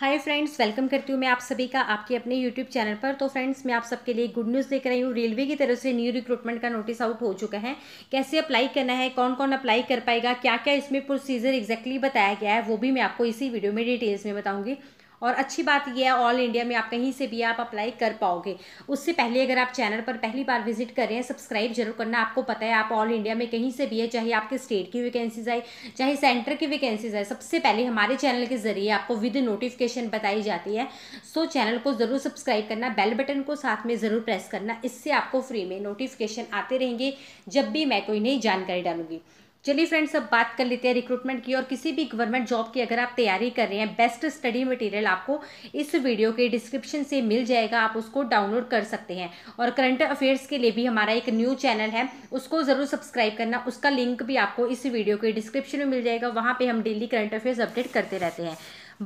hi friends welcome करती हूँ मैं आप सभी का आपके अपने यूट्यूब चैनल पर तो फ्रेंड्स मैं आप सबके लिए गुड न्यूज़ लेकर आई हूँ रेलवे की तरफ से न्यू रिक्रूटमेंट का नोटिस आउट हो चुका है कैसे अप्लाई करना है कौन कौन अप्लाई कर पाएगा क्या क्या इसमें प्रोसीजर एग्जैक्टली बताया गया है वो भी मैं आपको इसी वीडियो में डिटेल्स में बताऊँगी और अच्छी बात यह है ऑल इंडिया में आप कहीं से भी आप अप्लाई कर पाओगे उससे पहले अगर आप चैनल पर पहली बार विजिट कर रहे हैं सब्सक्राइब जरूर करना आपको पता है आप ऑल इंडिया में कहीं से भी है चाहे आपके स्टेट की वैकेंसीज आए चाहे सेंटर की वैकेंसीज आए सबसे पहले हमारे चैनल के जरिए आपको विद नोटिफिकेशन बताई जाती है सो चैनल को ज़रूर सब्सक्राइब करना बेल बटन को साथ में ज़रूर प्रेस करना इससे आपको फ्री में नोटिफिकेशन आते रहेंगे जब भी मैं कोई नई जानकारी डालूंगी चलिए फ्रेंड्स अब बात कर लेते हैं रिक्रूटमेंट की और किसी भी गवर्नमेंट जॉब की अगर आप तैयारी कर रहे हैं बेस्ट स्टडी मटेरियल आपको इस वीडियो के डिस्क्रिप्शन से मिल जाएगा आप उसको डाउनलोड कर सकते हैं और करंट अफेयर्स के लिए भी हमारा एक न्यू चैनल है उसको ज़रूर सब्सक्राइब करना उसका लिंक भी आपको इस वीडियो के डिस्क्रिप्शन में मिल जाएगा वहाँ पर हम डेली करंट अफेयर्स अपडेट करते रहते हैं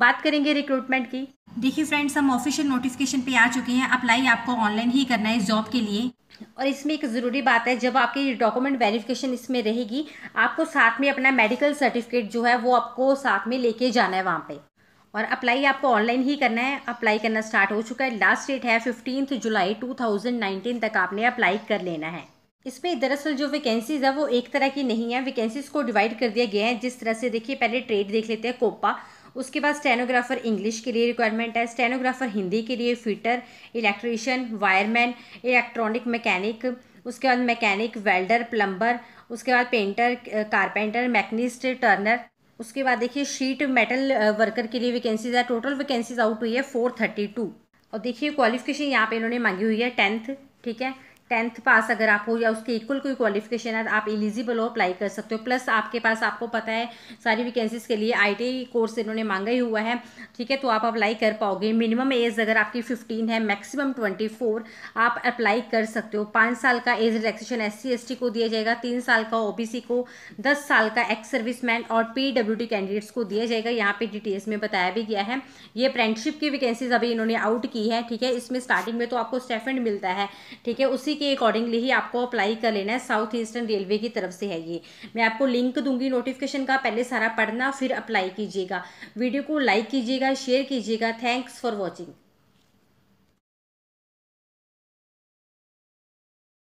बात करेंगे रिक्रूटमेंट की देखिए फ्रेंड्स हम ऑफिशियल नोटिफिकेशन पे आ चुके हैं अप्लाई आपको ऑनलाइन ही करना है इस जॉब के लिए और इसमें एक ज़रूरी बात है जब आपकी डॉक्यूमेंट वेरिफिकेशन इसमें रहेगी आपको साथ में अपना मेडिकल सर्टिफिकेट जो है वो आपको साथ में लेके जाना है वहाँ पे और अप्लाई आपको ऑनलाइन ही करना है अप्लाई करना स्टार्ट हो चुका है लास्ट डेट है फिफ्टीन जुलाई टू तक आपने अप्लाई कर लेना है इसमें दरअसल जो वैकेंसीज़ है वो एक तरह की नहीं है वैकेंसीज़ को डिवाइड कर दिया गया है जिस तरह से देखिए पहले ट्रेड देख लेते हैं कोपा उसके बाद स्टेनोग्राफर इंग्लिश के लिए रिक्वायरमेंट है स्टेनोग्राफर हिंदी के लिए fitter electrician wireman electronic mechanic उसके बाद मैकेनिक वेल्डर प्लम्बर उसके बाद पेंटर कारपेंटर मैकनिस्ट टर्नर उसके बाद देखिए शीट मेटल वर्कर के लिए वैकेंसीज है टोटल वैकेंसीज आउट हुई है फोर थर्टी टू और देखिए क्वालिफिकेशन यहाँ पे इन्होंने मांगी हुई है टेंथ ठीक है टेंथ पास अगर आप हो या उसके इक्वल कोई क्वालिफिकेशन है आप एलिजिबल हो अप्लाई कर सकते हो प्लस आपके पास आपको पता है सारी वैकेंसीज़ के लिए आई कोर्स इन्होंने मांगा ही हुआ है ठीक है तो आप अप्लाई कर पाओगे मिनिमम एज अगर आपकी फिफ्टीन है मैक्सिमम ट्वेंटी फोर आप अप्लाई कर सकते हो पाँच साल का एज रिलैक्सेशन एस सी को दिया जाएगा तीन साल का ओ को दस साल का एक्स मैन और पी कैंडिडेट्स को दिया जाएगा यहाँ पे डिटेल्स में बताया भी गया है ये अप्रेंटशिप की वैकेंसीज अभी इन्होंने आउट की है ठीक है इसमें स्टार्टिंग में तो आपको स्टेफेंड मिलता है ठीक है उसी उसी के अकॉर्डिंगली ही आपको अप्लाई कर लेना है साउथ ईस्टर्न रेलवे की तरफ से है ये मैं आपको लिंक दूंगी नोटिफिकेशन का पहले सारा पढ़ना फिर अप्लाई कीजिएगा वीडियो को लाइक कीजिएगा शेयर कीजिएगा थैंक्स फॉर वॉचिंग